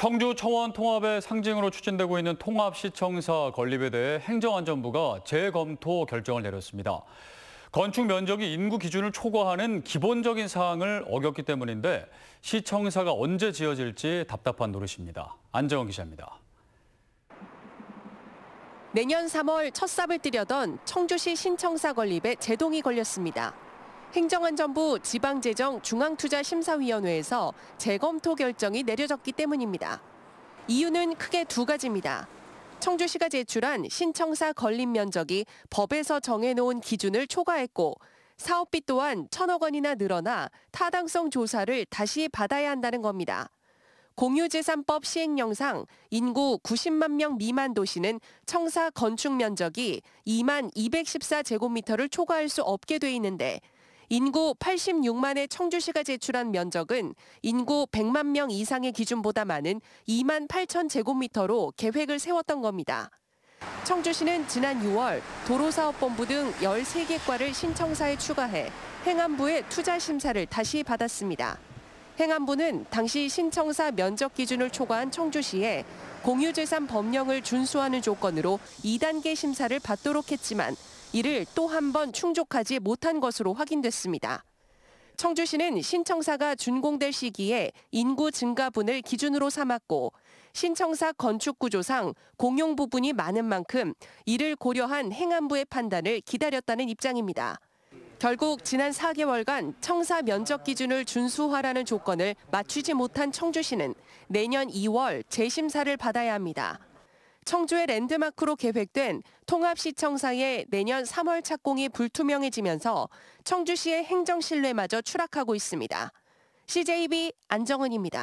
청주 청원 통합의 상징으로 추진되고 있는 통합시청사 건립에 대해 행정안전부가 재검토 결정을 내렸습니다. 건축 면적이 인구 기준을 초과하는 기본적인 사항을 어겼기 때문인데 시청사가 언제 지어질지 답답한 노릇입니다. 안정원 기자입니다. 내년 3월 첫 삽을 들여던 청주시 신청사 건립에 제동이 걸렸습니다. 행정안전부 지방재정 중앙투자심사위원회에서 재검토 결정이 내려졌기 때문입니다. 이유는 크게 두 가지입니다. 청주시가 제출한 신청사 걸림 면적이 법에서 정해놓은 기준을 초과했고 사업비 또한 천억 원이나 늘어나 타당성 조사를 다시 받아야 한다는 겁니다. 공유재산법 시행령상 인구 90만 명 미만 도시는 청사 건축 면적이 2만 214제곱미터를 초과할 수 없게 돼 있는데 인구 86만의 청주시가 제출한 면적은 인구 100만 명 이상의 기준보다 많은 2만 8천 제곱미터로 계획을 세웠던 겁니다. 청주시는 지난 6월 도로사업본부 등 13개 과를 신청사에 추가해 행안부의 투자 심사를 다시 받았습니다. 행안부는 당시 신청사 면적 기준을 초과한 청주시에 공유재산 법령을 준수하는 조건으로 2단계 심사를 받도록 했지만 이를 또 한 번 충족하지 못한 것으로 확인됐습니다. 청주시는 신청사가 준공될 시기에 인구 증가분을 기준으로 삼았고 신청사 건축 구조상 공용 부분이 많은 만큼 이를 고려한 행안부의 판단을 기다렸다는 입장입니다. 결국 지난 4개월간 청사 면적 기준을 준수하라는 조건을 맞추지 못한 청주시는 내년 2월 재심사를 받아야 합니다. 청주의 랜드마크로 계획된 통합시청사의 내년 3월 착공이 불투명해지면서 청주시의 행정신뢰마저 추락하고 있습니다. CJB 안정은입니다.